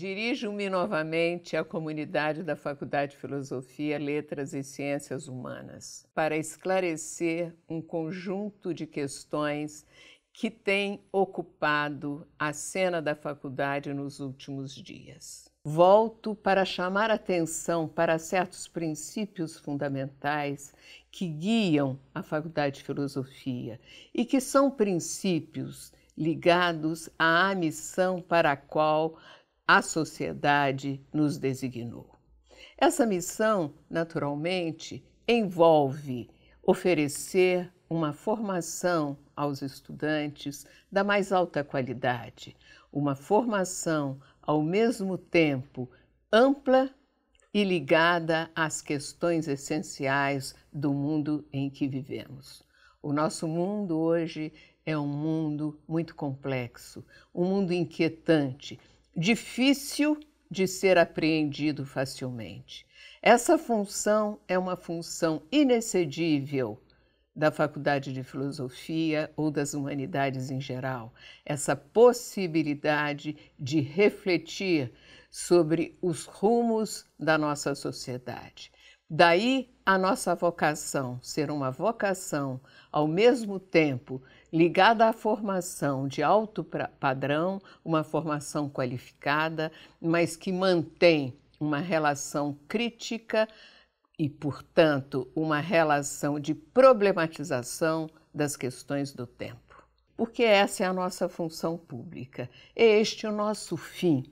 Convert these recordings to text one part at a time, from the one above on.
Dirijo-me novamente à comunidade da Faculdade de Filosofia, Letras e Ciências Humanas para esclarecer um conjunto de questões que tem ocupado a cena da faculdade nos últimos dias. Volto para chamar atenção para certos princípios fundamentais que guiam a Faculdade de Filosofia e que são princípios ligados à missão para a qual a sociedade nos designou. Essa missão, naturalmente, envolve oferecer uma formação aos estudantes da mais alta qualidade, uma formação ao mesmo tempo ampla e ligada às questões essenciais do mundo em que vivemos. O nosso mundo hoje é um mundo muito complexo, um mundo inquietante, difícil de ser apreendido facilmente. Essa função é uma função inexcedível da Faculdade de Filosofia ou das Humanidades em geral, essa possibilidade de refletir sobre os rumos da nossa sociedade. Daí a nossa vocação ser uma vocação ao mesmo tempo ligada à formação de alto padrão, uma formação qualificada, mas que mantém uma relação crítica e, portanto, uma relação de problematização das questões do tempo. Porque essa é a nossa função pública, é este o nosso fim.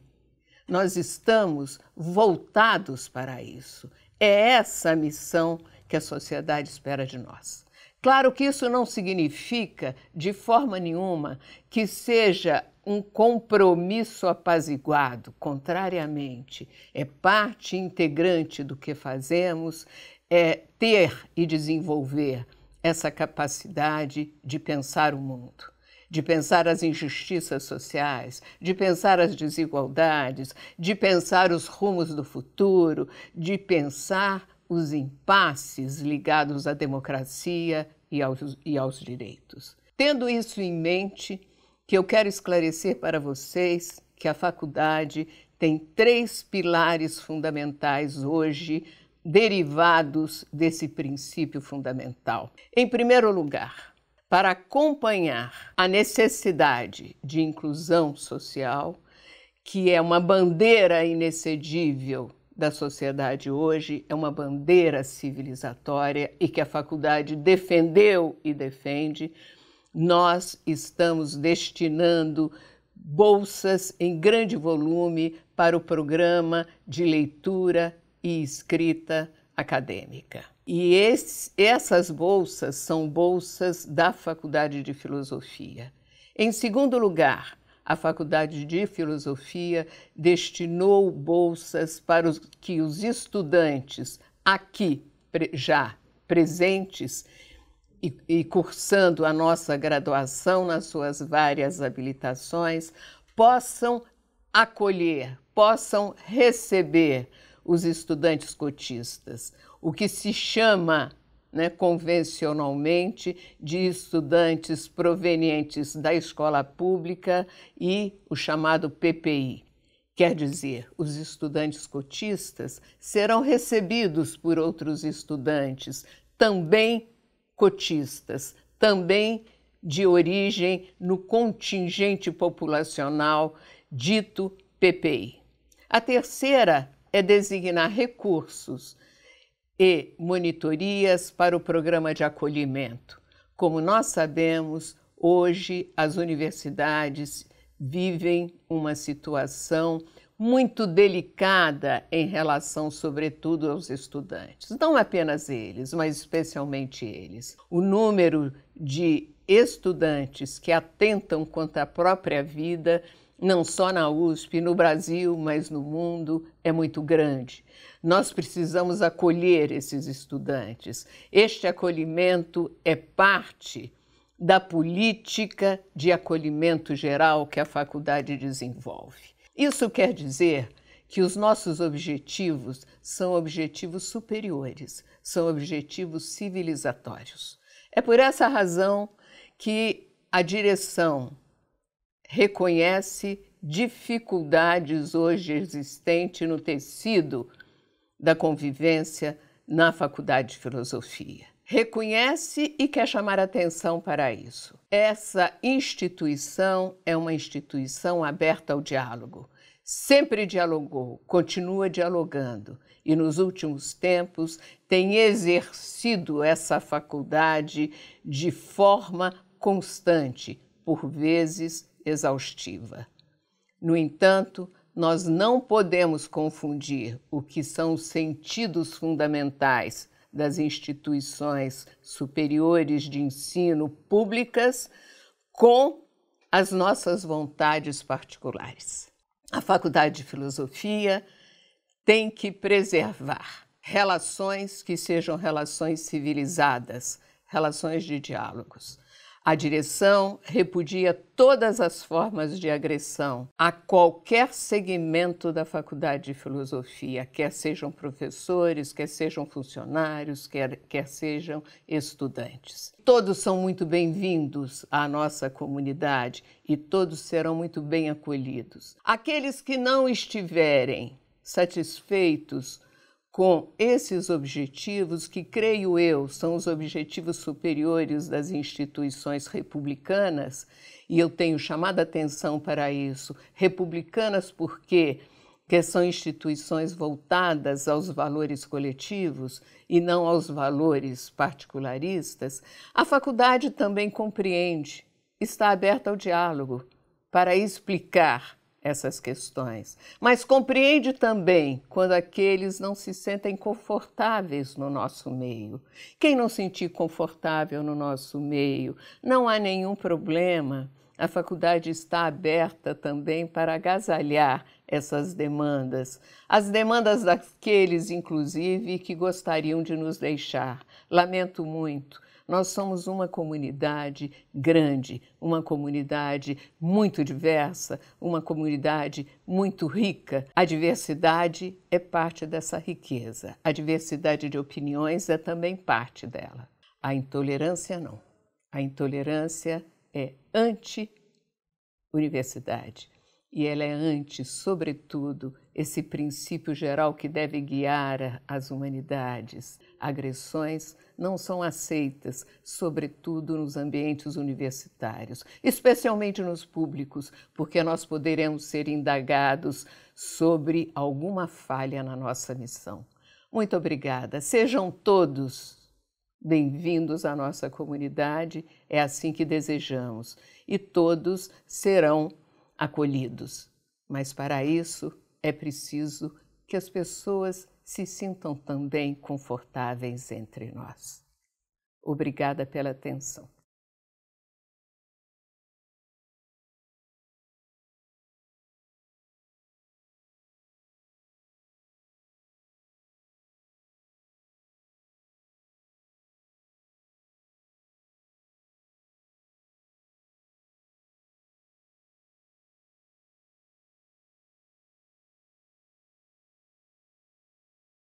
Nós estamos voltados para isso. É essa a missão que a sociedade espera de nós. Claro que isso não significa, de forma nenhuma, que seja um compromisso apaziguado, contrariamente, é parte integrante do que fazemos, é ter e desenvolver essa capacidade de pensar o mundo de pensar as injustiças sociais, de pensar as desigualdades, de pensar os rumos do futuro, de pensar os impasses ligados à democracia e aos, e aos direitos. Tendo isso em mente, que eu quero esclarecer para vocês que a faculdade tem três pilares fundamentais hoje derivados desse princípio fundamental. Em primeiro lugar, para acompanhar a necessidade de inclusão social, que é uma bandeira inexcedível da sociedade hoje é uma bandeira civilizatória e que a faculdade defendeu e defende, nós estamos destinando bolsas em grande volume para o programa de leitura e escrita acadêmica. E esse, essas bolsas são bolsas da Faculdade de Filosofia. Em segundo lugar, a Faculdade de Filosofia destinou bolsas para os, que os estudantes aqui já presentes e, e cursando a nossa graduação nas suas várias habilitações possam acolher, possam receber os estudantes cotistas, o que se chama né, convencionalmente de estudantes provenientes da escola pública e o chamado PPI. Quer dizer, os estudantes cotistas serão recebidos por outros estudantes, também cotistas, também de origem no contingente populacional dito PPI. A terceira é designar recursos e monitorias para o programa de acolhimento. Como nós sabemos, hoje as universidades vivem uma situação muito delicada em relação, sobretudo, aos estudantes. Não apenas eles, mas especialmente eles. O número de estudantes que atentam contra a própria vida não só na USP, no Brasil, mas no mundo, é muito grande. Nós precisamos acolher esses estudantes. Este acolhimento é parte da política de acolhimento geral que a faculdade desenvolve. Isso quer dizer que os nossos objetivos são objetivos superiores, são objetivos civilizatórios. É por essa razão que a direção reconhece dificuldades hoje existentes no tecido da convivência na Faculdade de Filosofia. Reconhece e quer chamar atenção para isso. Essa instituição é uma instituição aberta ao diálogo. Sempre dialogou, continua dialogando e nos últimos tempos tem exercido essa faculdade de forma constante, por vezes exaustiva. No entanto, nós não podemos confundir o que são os sentidos fundamentais das instituições superiores de ensino públicas com as nossas vontades particulares. A Faculdade de Filosofia tem que preservar relações que sejam relações civilizadas, relações de diálogos. A direção repudia todas as formas de agressão a qualquer segmento da Faculdade de Filosofia, quer sejam professores, quer sejam funcionários, quer, quer sejam estudantes. Todos são muito bem-vindos à nossa comunidade e todos serão muito bem acolhidos. Aqueles que não estiverem satisfeitos com esses objetivos, que creio eu são os objetivos superiores das instituições republicanas, e eu tenho chamado a atenção para isso, republicanas porque que são instituições voltadas aos valores coletivos e não aos valores particularistas, a faculdade também compreende, está aberta ao diálogo para explicar essas questões, mas compreende também quando aqueles não se sentem confortáveis no nosso meio. Quem não sentir confortável no nosso meio, não há nenhum problema. A faculdade está aberta também para agasalhar essas demandas, as demandas daqueles, inclusive, que gostariam de nos deixar. Lamento muito, nós somos uma comunidade grande, uma comunidade muito diversa, uma comunidade muito rica. A diversidade é parte dessa riqueza. A diversidade de opiniões é também parte dela. A intolerância não. A intolerância é anti-universidade e ela é antes, sobretudo, esse princípio geral que deve guiar as humanidades. Agressões não são aceitas, sobretudo nos ambientes universitários, especialmente nos públicos, porque nós poderemos ser indagados sobre alguma falha na nossa missão. Muito obrigada. Sejam todos bem-vindos à nossa comunidade, é assim que desejamos, e todos serão acolhidos. Mas para isso é preciso que as pessoas se sintam também confortáveis entre nós. Obrigada pela atenção.